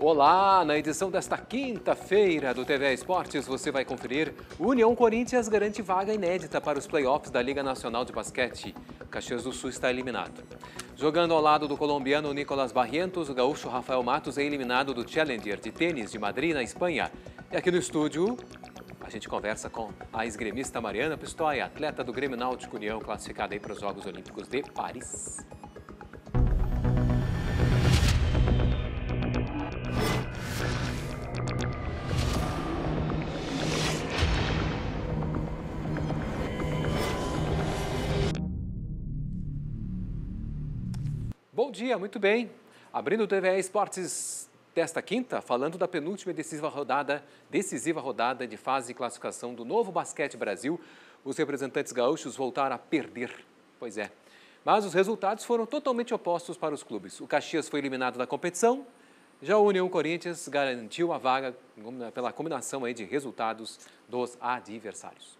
Olá, na edição desta quinta-feira do TV Esportes, você vai conferir União Corinthians garante vaga inédita para os playoffs da Liga Nacional de Basquete. Caxias do Sul está eliminado. Jogando ao lado do colombiano Nicolas Barrientos, o gaúcho Rafael Matos é eliminado do Challenger de tênis de Madrid, na Espanha. E aqui no estúdio, a gente conversa com a esgremista Mariana Pistoia, atleta do Grêmio Náutico União, classificada aí para os Jogos Olímpicos de Paris. Bom dia, muito bem. Abrindo o TVE Esportes desta quinta, falando da penúltima e decisiva rodada, decisiva rodada de fase de classificação do novo Basquete Brasil, os representantes gaúchos voltaram a perder. Pois é. Mas os resultados foram totalmente opostos para os clubes. O Caxias foi eliminado da competição, já o União Corinthians garantiu a vaga né, pela combinação aí de resultados dos adversários.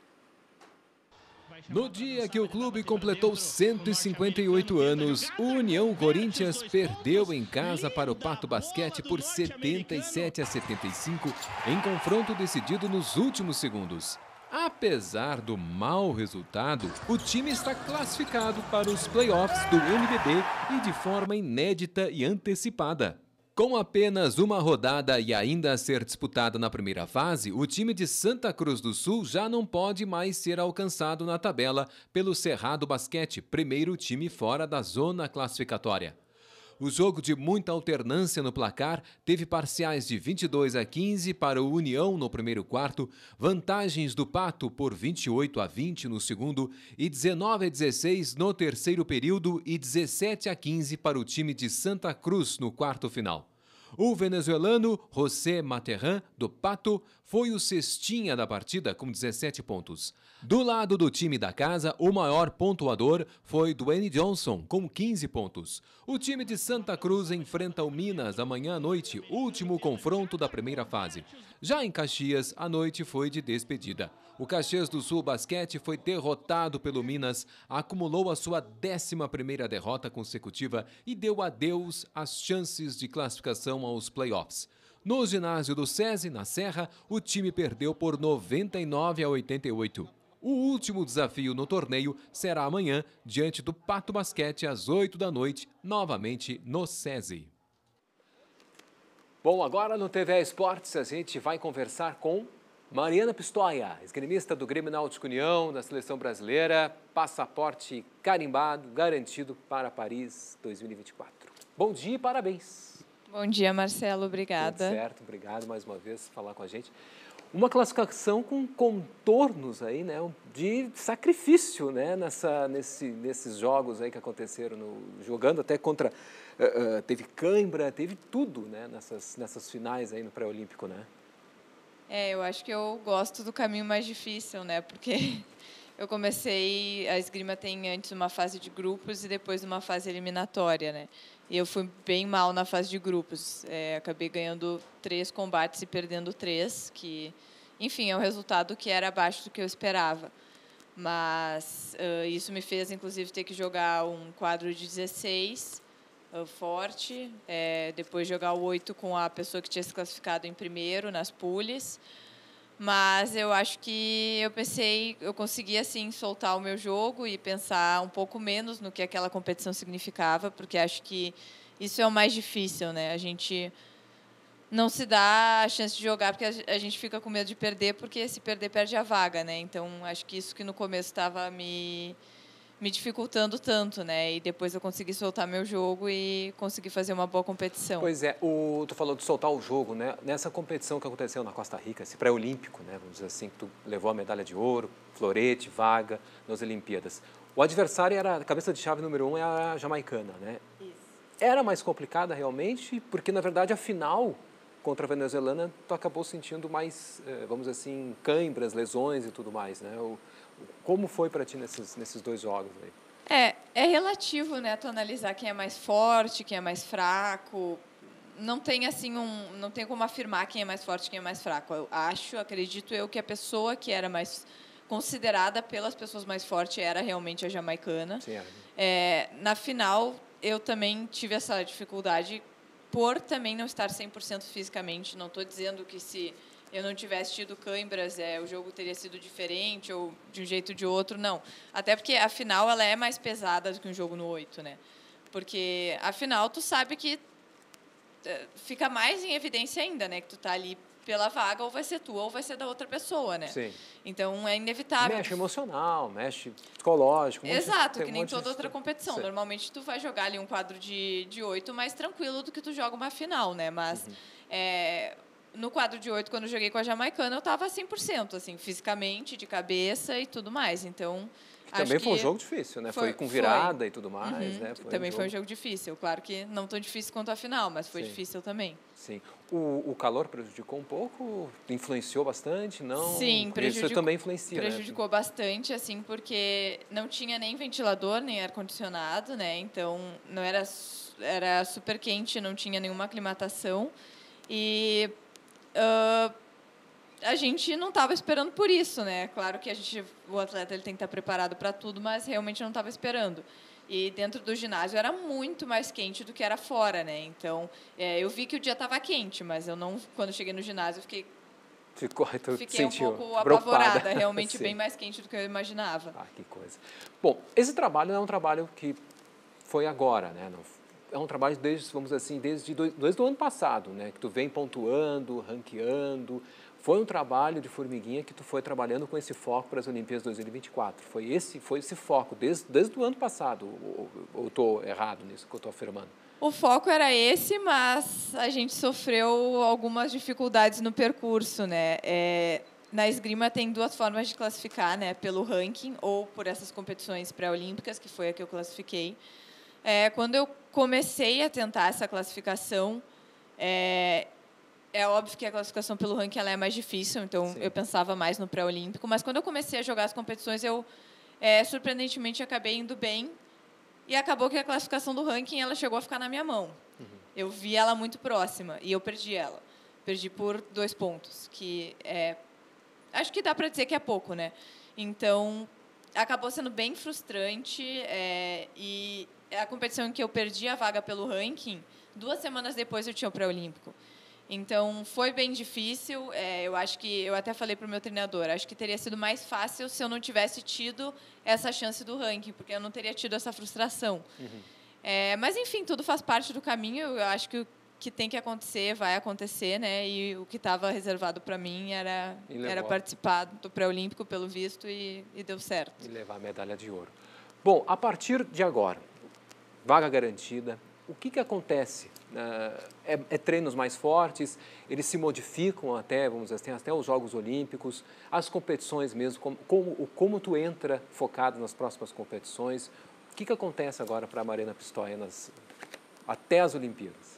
No dia que o clube completou 158 anos, o União Corinthians perdeu em casa para o Pato Basquete por 77 a 75 em confronto decidido nos últimos segundos. Apesar do mau resultado, o time está classificado para os playoffs do NBB e de forma inédita e antecipada. Com apenas uma rodada e ainda a ser disputada na primeira fase, o time de Santa Cruz do Sul já não pode mais ser alcançado na tabela pelo Cerrado Basquete, primeiro time fora da zona classificatória. O jogo de muita alternância no placar teve parciais de 22 a 15 para o União no primeiro quarto, vantagens do Pato por 28 a 20 no segundo e 19 a 16 no terceiro período e 17 a 15 para o time de Santa Cruz no quarto final. O venezuelano José Materran, do Pato, foi o cestinha da partida com 17 pontos. Do lado do time da casa, o maior pontuador foi Dwayne Johnson, com 15 pontos. O time de Santa Cruz enfrenta o Minas amanhã à noite, último confronto da primeira fase. Já em Caxias, a noite foi de despedida. O Caxias do Sul Basquete foi derrotado pelo Minas, acumulou a sua 11ª derrota consecutiva e deu adeus às chances de classificação aos playoffs. No ginásio do SESI, na Serra, o time perdeu por 99 a 88. O último desafio no torneio será amanhã, diante do Pato Basquete, às 8 da noite, novamente no SESI. Bom, agora no TV Esportes a gente vai conversar com Mariana Pistoia, esgrimista do Grêmio Náutico União, da Seleção Brasileira, passaporte carimbado, garantido para Paris 2024. Bom dia e parabéns! Bom dia, Marcelo. Obrigada. Tudo certo, obrigado mais uma vez por falar com a gente. Uma classificação com contornos aí, né, de sacrifício, né, nessa, nesse, nesses jogos aí que aconteceram, no, jogando até contra, uh, uh, teve cãibra, teve tudo, né, nessas, nessas finais aí no pré-olímpico, né? É, eu acho que eu gosto do caminho mais difícil, né, porque eu comecei a esgrima tem antes uma fase de grupos e depois uma fase eliminatória, né? E eu fui bem mal na fase de grupos. É, acabei ganhando três combates e perdendo três, que, enfim, é um resultado que era abaixo do que eu esperava. Mas uh, isso me fez, inclusive, ter que jogar um quadro de 16 uh, forte, é, depois jogar o 8 com a pessoa que tinha se classificado em primeiro nas pules. Mas eu acho que eu pensei, eu consegui assim soltar o meu jogo e pensar um pouco menos no que aquela competição significava, porque acho que isso é o mais difícil, né? A gente não se dá a chance de jogar porque a gente fica com medo de perder, porque se perder perde a vaga, né? Então acho que isso que no começo estava me me dificultando tanto, né? E depois eu consegui soltar meu jogo e consegui fazer uma boa competição. Pois é, o, tu falou de soltar o jogo, né? Nessa competição que aconteceu na Costa Rica, esse pré-olímpico, né? Vamos dizer assim, que tu levou a medalha de ouro, florete, vaga nas Olimpíadas. O adversário era, a cabeça de chave número um é a jamaicana, né? Isso. Era mais complicada realmente, porque na verdade a final contra a Venezuelana tu acabou sentindo mais, eh, vamos dizer assim, cãibras, lesões e tudo mais, né? O, como foi para ti nesses, nesses dois jogos aí? É, é relativo, né, tu analisar quem é mais forte, quem é mais fraco. Não tem assim um, não tem como afirmar quem é mais forte, quem é mais fraco. Eu acho, acredito eu que a pessoa que era mais considerada pelas pessoas mais forte era realmente a jamaicana. Sim, é. é, na final eu também tive essa dificuldade por também não estar 100% fisicamente. Não estou dizendo que se eu não tivesse tido câimbras, é, o jogo teria sido diferente ou de um jeito ou de outro, não. Até porque a final ela é mais pesada do que um jogo no 8, né? Porque a final tu sabe que eh, fica mais em evidência ainda, né? Que tu tá ali pela vaga, ou vai ser tua, ou vai ser da outra pessoa, né? Sim. Então é inevitável. Mexe emocional, mexe psicológico. Um Exato, que nem um toda de... outra competição. Sim. Normalmente tu vai jogar ali um quadro de oito mais tranquilo do que tu joga uma final, né? Mas uhum. é, no quadro de oito, quando eu joguei com a jamaicana, eu estava 100%, assim, fisicamente, de cabeça e tudo mais. Então, também foi um jogo difícil, né? Foi, foi com virada foi. e tudo uhum. mais, uhum. né? Foi também um foi um jogo difícil. Claro que não tão difícil quanto a final, mas foi Sim. difícil também. Sim. O, o calor prejudicou um pouco? Influenciou bastante? Não? Sim, prejudicou. Isso também influencia, né? Prejudicou né? bastante, assim, porque não tinha nem ventilador, nem ar-condicionado, né? Então, não era, era super quente, não tinha nenhuma aclimatação. E Uh, a gente não estava esperando por isso, né? Claro que a gente, o atleta ele tem que estar preparado para tudo, mas realmente não estava esperando. E dentro do ginásio era muito mais quente do que era fora, né? Então, é, eu vi que o dia estava quente, mas eu não, quando cheguei no ginásio, eu fiquei Ficou, então Fiquei um pouco apavorada, preocupada. realmente bem mais quente do que eu imaginava. Ah, que coisa. Bom, esse trabalho é um trabalho que foi agora, né? Não é um trabalho desde, vamos assim, desde, dois, desde o ano passado, né? Que tu vem pontuando, ranqueando. Foi um trabalho de formiguinha que tu foi trabalhando com esse foco para as Olimpíadas 2024. Foi esse, foi esse foco desde, desde o ano passado. Ou estou errado nisso que eu estou afirmando? O foco era esse, mas a gente sofreu algumas dificuldades no percurso, né? É, na esgrima tem duas formas de classificar, né? Pelo ranking ou por essas competições pré-olímpicas, que foi a que eu classifiquei. É, quando eu comecei a tentar essa classificação, é, é óbvio que a classificação pelo ranking ela é mais difícil, então Sim. eu pensava mais no pré-olímpico, mas quando eu comecei a jogar as competições, eu é, surpreendentemente acabei indo bem e acabou que a classificação do ranking ela chegou a ficar na minha mão. Uhum. Eu vi ela muito próxima e eu perdi ela. Perdi por dois pontos, que é, acho que dá para dizer que é pouco, né? Então, acabou sendo bem frustrante é, e a competição em que eu perdi a vaga pelo ranking, duas semanas depois eu tinha o pré-olímpico. Então foi bem difícil. É, eu acho que eu até falei para o meu treinador, acho que teria sido mais fácil se eu não tivesse tido essa chance do ranking, porque eu não teria tido essa frustração. Uhum. É, mas enfim, tudo faz parte do caminho. Eu acho que que tem que acontecer, vai acontecer, né? E o que estava reservado para mim era era participar do pré-olímpico pelo visto e, e, deu certo. E levar a medalha de ouro. Bom, a partir de agora, vaga garantida. O que que acontece? Ah, é, é treinos mais fortes, eles se modificam até, vamos dizer, assim, tem até os Jogos Olímpicos, as competições mesmo, como, como, como tu entra focado nas próximas competições. O que, que acontece agora para a Marina Pistoia nas, até as Olimpíadas?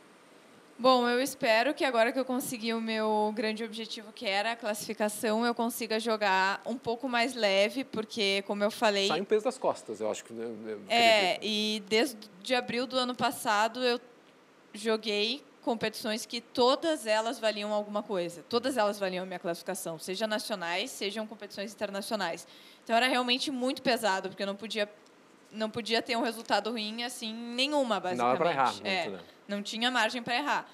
Bom, eu espero que agora que eu consegui o meu grande objetivo, que era a classificação, eu consiga jogar um pouco mais leve, porque, como eu falei. Sai um peso das costas, eu acho que. Né, eu é, e desde de abril do ano passado eu joguei competições que todas elas valiam alguma coisa. Todas elas valiam a minha classificação, seja nacionais, sejam competições internacionais. Então era realmente muito pesado, porque eu não podia não podia ter um resultado ruim assim nenhuma, basicamente. Não era para errar, muito, é. né? Não tinha margem para errar.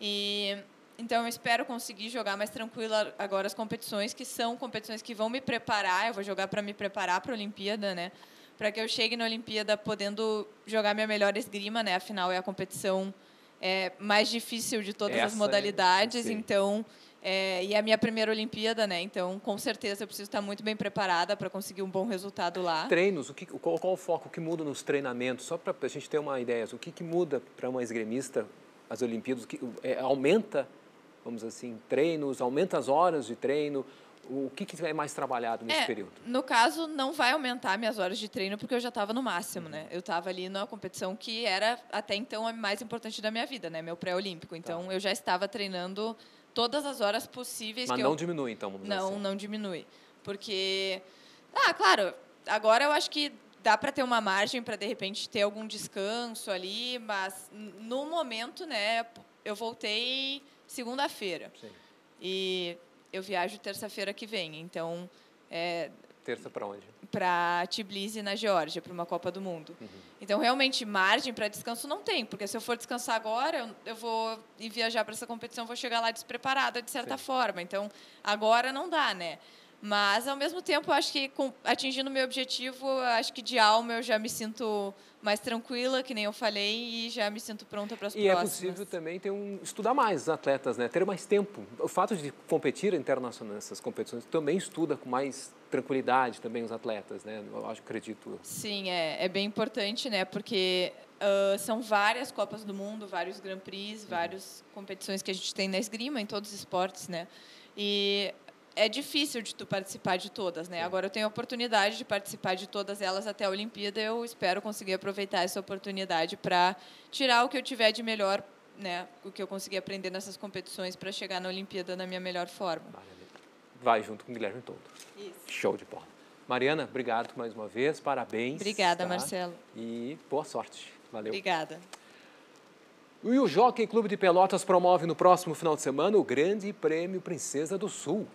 E então eu espero conseguir jogar mais tranquila agora as competições que são competições que vão me preparar, eu vou jogar para me preparar para a Olimpíada, né? Para que eu chegue na Olimpíada podendo jogar minha melhor esgrima, né? Afinal é a competição é, mais difícil de todas é Essa, as né? modalidades, é, então é, e é a minha primeira Olimpíada, né? Então, com certeza, eu preciso estar muito bem preparada para conseguir um bom resultado lá. Treinos, o que, qual, qual o foco? O que muda nos treinamentos? Só para a gente ter uma ideia, o que, que muda para uma esgremista as Olimpíadas? Que, é, aumenta, vamos assim, treinos, aumenta as horas de treino? O que, que é mais trabalhado nesse é, período? No caso, não vai aumentar minhas horas de treino, porque eu já estava no máximo, uhum. né? Eu estava ali na competição que era, até então, a mais importante da minha vida, né? Meu pré-olímpico. Então, tá. eu já estava treinando todas as horas possíveis. Mas não eu... diminui, então, vamos Não, assim. não diminui. Porque, ah, claro, agora eu acho que dá para ter uma margem para, de repente, ter algum descanso ali, mas no momento, né, eu voltei segunda-feira. E eu viajo terça-feira que vem, então... É, Terça para onde? Para Tbilisi, na Geórgia, para uma Copa do Mundo. Uhum. Então, realmente, margem para descanso não tem, porque se eu for descansar agora, eu, eu vou viajar para essa competição, vou chegar lá despreparada, de certa Sim. forma. Então, agora não dá, né? Mas, ao mesmo tempo, acho que atingindo o meu objetivo, acho que de alma eu já me sinto mais tranquila, que nem eu falei, e já me sinto pronta para as próximas. E é possível também ter um, estudar mais atletas, né? ter mais tempo. O fato de competir internacional nessas competições também estuda com mais tranquilidade também os atletas, né? Eu acho, acredito. Sim, é, é bem importante, né? Porque uh, são várias Copas do Mundo, vários Grand Prix, uhum. várias competições que a gente tem na esgrima, em todos os esportes, né? E é difícil de tu participar de todas, né? É. Agora eu tenho a oportunidade de participar de todas elas até a Olimpíada. Eu espero conseguir aproveitar essa oportunidade para tirar o que eu tiver de melhor, né? O que eu consegui aprender nessas competições para chegar na Olimpíada na minha melhor forma. Vai junto com o Guilherme todo. Isso. Show de bola. Mariana, obrigado mais uma vez, parabéns. Obrigada, tá? Marcelo. E boa sorte. Valeu. Obrigada. E o Jockey Clube de Pelotas promove no próximo final de semana o Grande Prêmio Princesa do Sul.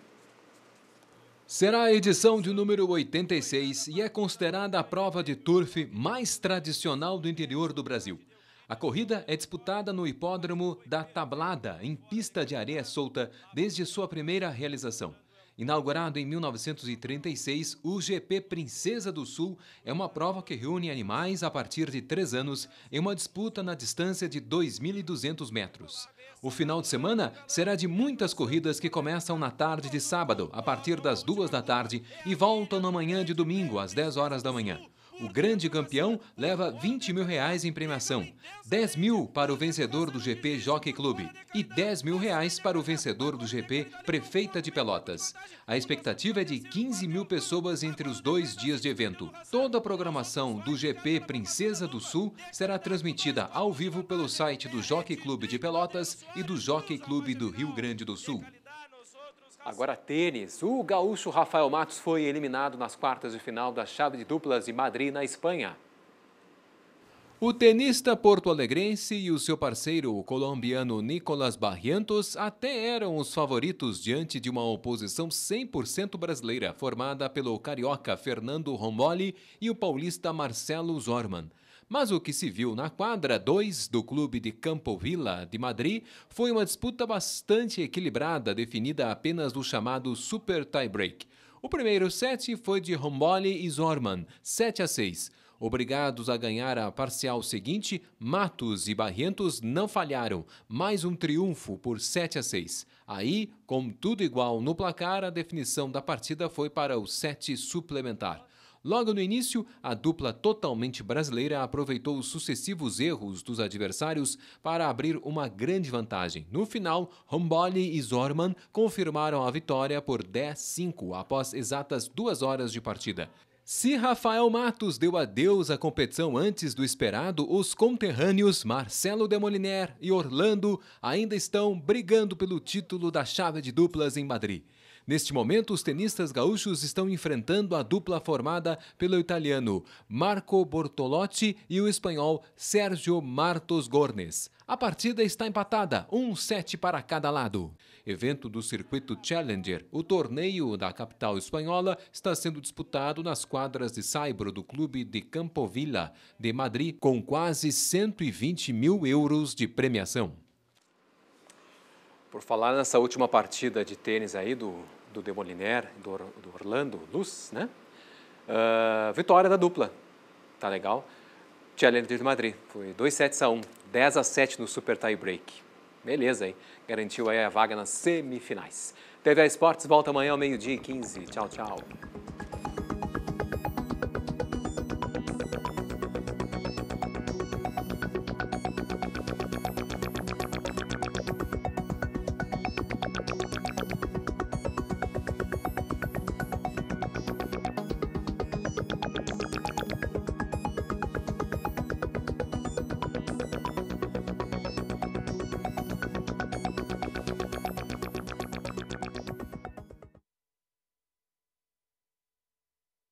Será a edição de número 86 e é considerada a prova de turf mais tradicional do interior do Brasil. A corrida é disputada no hipódromo da Tablada, em pista de areia solta, desde sua primeira realização. Inaugurado em 1936, o GP Princesa do Sul é uma prova que reúne animais a partir de três anos em uma disputa na distância de 2.200 metros. O final de semana será de muitas corridas que começam na tarde de sábado, a partir das duas da tarde, e voltam na manhã de domingo, às 10 horas da manhã. O grande campeão leva 20 mil reais em premiação, 10 mil para o vencedor do GP Jockey Clube e 10 mil reais para o vencedor do GP Prefeita de Pelotas. A expectativa é de 15 mil pessoas entre os dois dias de evento. Toda a programação do GP Princesa do Sul será transmitida ao vivo pelo site do Jockey Clube de Pelotas e do Jockey Clube do Rio Grande do Sul. Agora tênis. O gaúcho Rafael Matos foi eliminado nas quartas de final da chave de duplas de Madrid, na Espanha. O tenista porto-alegrense e o seu parceiro, o colombiano Nicolas Barrientos, até eram os favoritos diante de uma oposição 100% brasileira, formada pelo carioca Fernando Romboli e o paulista Marcelo Zorman. Mas o que se viu na quadra 2 do clube de Campo Vila de Madrid foi uma disputa bastante equilibrada, definida apenas no chamado Super Tiebreak. O primeiro set foi de Romboli e Zorman, 7 a 6. Obrigados a ganhar a parcial seguinte, Matos e Barrientos não falharam. Mais um triunfo por 7 a 6. Aí, com tudo igual no placar, a definição da partida foi para o set suplementar. Logo no início, a dupla totalmente brasileira aproveitou os sucessivos erros dos adversários para abrir uma grande vantagem. No final, Romboli e Zorman confirmaram a vitória por 10-5 após exatas duas horas de partida. Se Rafael Matos deu adeus à competição antes do esperado, os conterrâneos Marcelo Demoliner e Orlando ainda estão brigando pelo título da chave de duplas em Madrid. Neste momento, os tenistas gaúchos estão enfrentando a dupla formada pelo italiano Marco Bortolotti e o espanhol Sérgio Martos Gornes. A partida está empatada, um set para cada lado. Evento do circuito Challenger, o torneio da capital espanhola está sendo disputado nas quadras de Saibro do clube de Campovilla, de Madrid, com quase 120 mil euros de premiação. Por falar nessa última partida de tênis aí do, do Demoliner, do, do Orlando Luz, né? Uh, vitória da dupla, tá legal? Challenger de Madrid, foi 2 sets a 1, 10 a 7 no Super Tie Break. Beleza, hein? Garantiu aí a vaga nas semifinais. TV Esportes volta amanhã ao meio-dia e 15. Tchau, tchau.